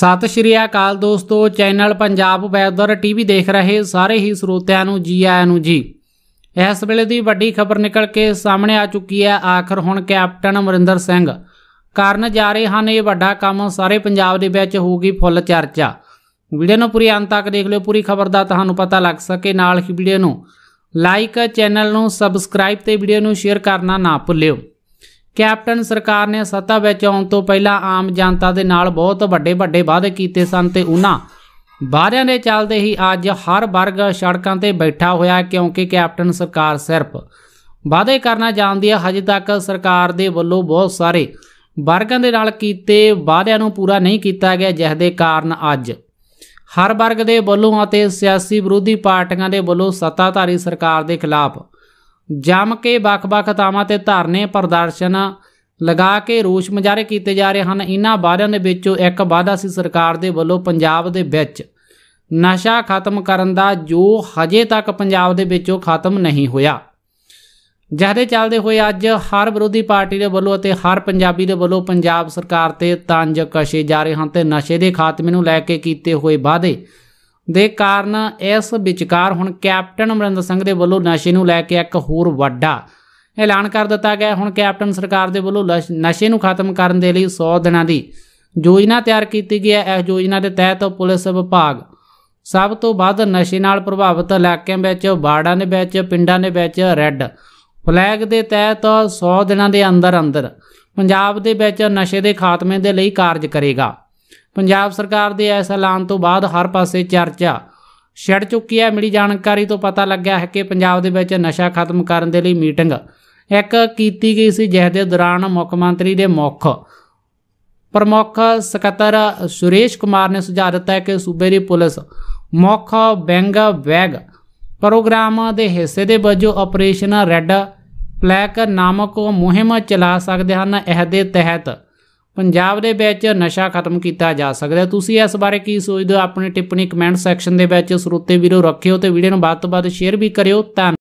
ਸਤਿ ਸ਼੍ਰੀ ਅਕਾਲ ਦੋਸਤੋ channel Punjab weather TV ਦੇਖ ਰਹੇ ਸਾਰੇ ਹੀ ਸਰੋਤਿਆਂ ਨੂੰ ਜੀ ਆਇਆਂ ਨੂੰ ਜੀ ਇਸ ਵੇਲੇ ਦੀ ਵੱਡੀ ਖਬਰ ਨਿਕਲ ਕੇ ਸਾਹਮਣੇ ਆ ਚੁੱਕੀ ਹੈ ਆਖਰ ਹੁਣ ਕੈਪਟਨ ਅਮਰਿੰਦਰ ਸਿੰਘ ਕਰਨ ਜਾ ਰਹੇ ਹਨ ਇਹ ਵੱਡਾ ਕੰਮ ਸਾਰੇ ਪੰਜਾਬ ਦੇ ਵਿੱਚ ਹੋਊਗੀ ਫੁੱਲ ਚਰਚਾ ਵੀਡੀਓ ਨੂੰ ਪੂਰੀ ਅੰਤ ਤੱਕ ਦੇਖ ਲਿਓ ਪੂਰੀ ਖਬਰ ਦਾ ਤੁਹਾਨੂੰ ਪਤਾ ਲੱਗ ਸਕੇ ਨਾਲ ਹੀ ਵੀਡੀਓ ਨੂੰ ਲਾਈਕ ਚੈਨਲ ਨੂੰ ਸਬਸਕ੍ਰਾਈਬ ਤੇ ਵੀਡੀਓ ਨੂੰ ਸ਼ੇਅਰ ਕਰਨਾ ਨਾ ਭੁੱਲਿਓ ਕੈਪਟਨ ਸਰਕਾਰ ਨੇ ਸੱਤਾ ਵਿੱਚ ਆਉਣ ਤੋਂ ਪਹਿਲਾਂ ਆਮ ਜਨਤਾ ਦੇ ਨਾਲ ਬਹੁਤ ਵੱਡੇ ਵੱਡੇ ਵਾਅਦੇ ਕੀਤੇ ਸਨ ਤੇ ਉਹਨਾਂ ਬਾਰਿਆਂ ਦੇ ਚੱਲਦੇ ਹੀ ਅੱਜ ਹਰ ਵਰਗ ਸੜਕਾਂ ਤੇ ਬੈਠਾ ਹੋਇਆ ਕਿਉਂਕਿ ਕੈਪਟਨ ਸਰਕਾਰ ਸਿਰਫ ਵਾਅਦੇ ਕਰਨਾ ਜਾਣਦੀ ਹੈ ਹਜੇ ਤੱਕ ਸਰਕਾਰ ਦੇ ਵੱਲੋਂ ਬਹੁਤ ਸਾਰੇ ਵਰਗਾਂ ਦੇ ਨਾਲ ਕੀਤੇ ਵਾਅਦਿਆਂ ਨੂੰ ਪੂਰਾ ਨਹੀਂ ਕੀਤਾ ਗਿਆ ਜਿਸ ਦੇ ਕਾਰਨ ਅੱਜ ਹਰ ਵਰਗ ਦੇ ਵੱਲੋਂ ਅਤੇ ਸਿਆਸੀ ਵਿਰੋਧੀ ਪਾਰਟੀਆਂ ਦੇ ਵੱਲੋਂ ਸੱਤਾਧਾਰੀ ਸਰਕਾਰ ਦੇ ਖਿਲਾਫ ਜਮ ਕੇ ਵੱਖ-ਵੱਖ ਥਾਵਾਂ ਤੇ ਧਰਨੇ ਪ੍ਰਦਰਸ਼ਨ ਲਗਾ ਕੇ ਰੋਸ ਮਜਾਰੇ ਕੀਤੇ ਜਾ ਰਹੇ ਹਨ ਇਹਨਾਂ ਵਾਅਦਿਆਂ ਦੇ ਵਿੱਚੋਂ ਇੱਕ ਵਾਅਦਾ ਸੀ ਸਰਕਾਰ ਦੇ ਵੱਲੋਂ ਪੰਜਾਬ ਦੇ ਵਿੱਚ ਨਸ਼ਾ ਖਤਮ ਕਰਨ ਦਾ ਜੋ ਹਜੇ ਤੱਕ ਪੰਜਾਬ ਦੇ ਵਿੱਚੋਂ ਖਤਮ ਨਹੀਂ ਹੋਇਆ ਜਿਹਦੇ ਚੱਲਦੇ ਹੋਏ ਅੱਜ ਹਰ ਵਿਰੋਧੀ ਪਾਰਟੀ ਦੇ ਵੱਲੋਂ ਅਤੇ ਹਰ ਪੰਜਾਬੀ ਦੇ ਵੱਲੋਂ ਪੰਜਾਬ ਸਰਕਾਰ ਤੇ ਤੰਜ ਕਸ਼ੇ ਜਾ ਰਹੇ ਹਨ ਤੇ ਨਸ਼ੇ ਦੇ ਖਾਤਮੇ ਨੂੰ ਲੈ ਕੇ ਕੀਤੇ ਹੋਏ ਵਾਅਦੇ ਦੇ ਕਾਰਨ ਇਸ ਵਿਚਕਾਰ ਹੁਣ ਕੈਪਟਨ ਅਮਰਿੰਦਰ ਸਿੰਘ ਦੇ ਵੱਲੋਂ ਨਸ਼ੇ ਨੂੰ ਲੈ ਕੇ ਇੱਕ ਹੋਰ ਵੱਡਾ ਐਲਾਨ ਕਰ ਦਿੱਤਾ ਗਿਆ ਹੁਣ ਕੈਪਟਨ ਸਰਕਾਰ ਦੇ ਵੱਲੋਂ ਨਸ਼ੇ ਨੂੰ ਖਤਮ ਕਰਨ ਦੇ ਲਈ 100 ਦਿਨਾਂ ਦੀ ਯੋਜਨਾ ਤਿਆਰ ਕੀਤੀ ਗਈ ਹੈ ਇਸ ਯੋਜਨਾ ਦੇ ਤਹਿਤ ਪੁਲਿਸ ਵਿਭਾਗ ਸਭ ਤੋਂ ਵੱਧ ਨਸ਼ੇ ਨਾਲ ਪ੍ਰਭਾਵਿਤ ਇਲਾਕਿਆਂ ਵਿੱਚ ਬਾੜਾਂ ਦੇ ਵਿੱਚ ਪਿੰਡਾਂ ਦੇ ਵਿੱਚ ਰੈੱਡ ਫਲੈਗ ਦੇ ਤਹਿਤ 100 ਦਿਨਾਂ ਦੇ ਅੰਦਰ ਅੰਦਰ ਪੰਜਾਬ ਦੇ ਵਿੱਚ ਨਸ਼ੇ ਦੇ ਖਾਤਮੇ ਦੇ ਲਈ ਕਾਰਜ ਕਰੇਗਾ ਪੰਜਾਬ ਸਰਕਾਰ ਦੇ ਇਸ ਐਲਾਨ ਤੋਂ ਬਾਅਦ ਹਰ ਪਾਸੇ ਚਰਚਾ ਛੜ ਚੁੱਕੀ ਹੈ ਮਿਲੀ ਜਾਣਕਾਰੀ ਤੋਂ ਪਤਾ ਲੱਗਿਆ ਹੈ ਕਿ ਪੰਜਾਬ ਦੇ ਵਿੱਚ ਨਸ਼ਾ ਖਤਮ ਕਰਨ ਦੇ ਲਈ ਮੀਟਿੰਗ ਇੱਕ ਕੀਤੀ ਗਈ ਸੀ ਜਿਸ ਦੇ ਦੌਰਾਨ ਮੁੱਖ ਮੰਤਰੀ ਦੇ ਮੁੱਖ ਪ੍ਰਮੁੱਖ ਸਕੱਤਰ ਸੁਰੇਸ਼ ਕੁਮਾਰ ਨੇ ਸੁਝਾਅ ਦਿੱਤਾ ਹੈ ਕਿ ਸੂਬੇ ਦੀ ਪੁਲਿਸ ਮੁੱਖ ਬੈਂਗ ਵੈਗ ਪ੍ਰੋਗਰਾਮ ਦੇ ਹਿੱਸੇ ਦੇ ਵਜੋਂ ਆਪਰੇਸ਼ਨ ਰੈੱਡ ਪਲੈਕ ਨਾਮਕ ਮੁਹਿੰਮ ਚਲਾ ਸਕਦੇ ਹਨ ਇਹਦੇ ਤਹਿਤ ਪੰਜਾਬ ਦੇ ਵਿੱਚ ਨਸ਼ਾ ਖਤਮ ਕੀਤਾ ਜਾ ਸਕਦਾ ਤੁਸੀਂ ਇਸ ਬਾਰੇ ਕੀ ਸੋਚਦੇ ਹੋ ਆਪਣੀ ਟਿੱਪਣੀ ਕਮੈਂਟ ਸੈਕਸ਼ਨ ਦੇ ਵਿੱਚ ਸਰੋਤੇ ਵੀਰੋ ਰੱਖਿਓ ਤੇ ਵੀਡੀਓ ਨੂੰ ਵੱਧ ਤੋਂ ਵੱਧ ਸ਼ੇਅਰ ਵੀ ਕਰਿਓ ਤਾਂ